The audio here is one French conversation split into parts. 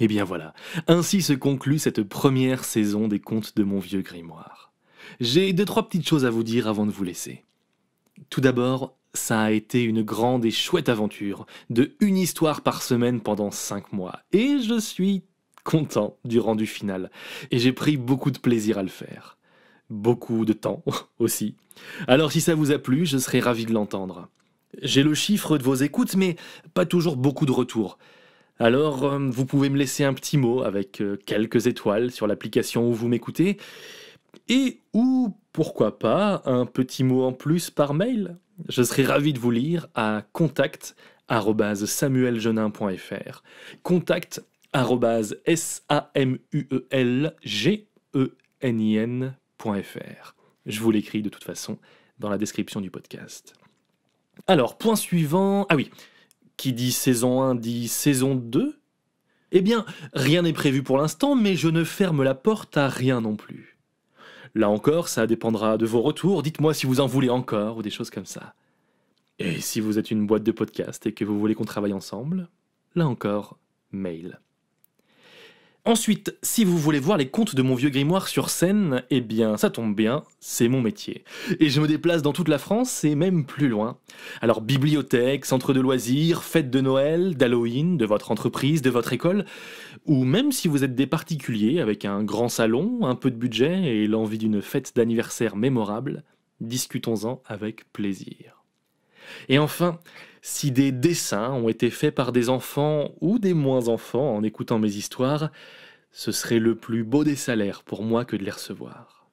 Et eh bien voilà, ainsi se conclut cette première saison des contes de mon vieux grimoire. J'ai deux trois petites choses à vous dire avant de vous laisser. Tout d'abord, ça a été une grande et chouette aventure, de une histoire par semaine pendant cinq mois, et je suis content du rendu final, et j'ai pris beaucoup de plaisir à le faire. Beaucoup de temps aussi. Alors si ça vous a plu, je serai ravi de l'entendre. J'ai le chiffre de vos écoutes, mais pas toujours beaucoup de retours. Alors, euh, vous pouvez me laisser un petit mot avec euh, quelques étoiles sur l'application où vous m'écoutez. Et ou, pourquoi pas, un petit mot en plus par mail. Je serai ravi de vous lire à contact samuelgenin.fr. Contact Je vous l'écris de toute façon dans la description du podcast. Alors, point suivant. Ah oui, qui dit saison 1 dit saison 2 Eh bien, rien n'est prévu pour l'instant, mais je ne ferme la porte à rien non plus. Là encore, ça dépendra de vos retours, dites-moi si vous en voulez encore ou des choses comme ça. Et si vous êtes une boîte de podcast et que vous voulez qu'on travaille ensemble, là encore, mail. Ensuite, si vous voulez voir les contes de mon vieux grimoire sur scène, eh bien, ça tombe bien, c'est mon métier. Et je me déplace dans toute la France et même plus loin. Alors, bibliothèque, centre de loisirs, fête de Noël, d'Halloween, de votre entreprise, de votre école, ou même si vous êtes des particuliers avec un grand salon, un peu de budget et l'envie d'une fête d'anniversaire mémorable, discutons-en avec plaisir. Et enfin, si des dessins ont été faits par des enfants ou des moins enfants en écoutant mes histoires, ce serait le plus beau des salaires pour moi que de les recevoir.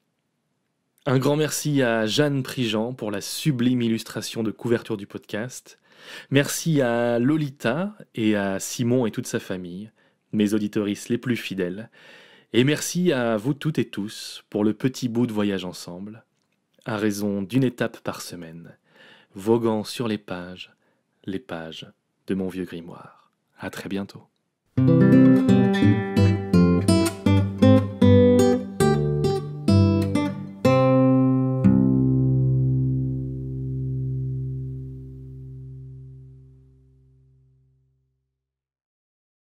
Un grand merci à Jeanne Prigent pour la sublime illustration de couverture du podcast. Merci à Lolita et à Simon et toute sa famille, mes auditorices les plus fidèles. Et merci à vous toutes et tous pour le petit bout de voyage ensemble, à raison d'une étape par semaine voguant sur les pages, les pages de mon vieux grimoire. À très bientôt.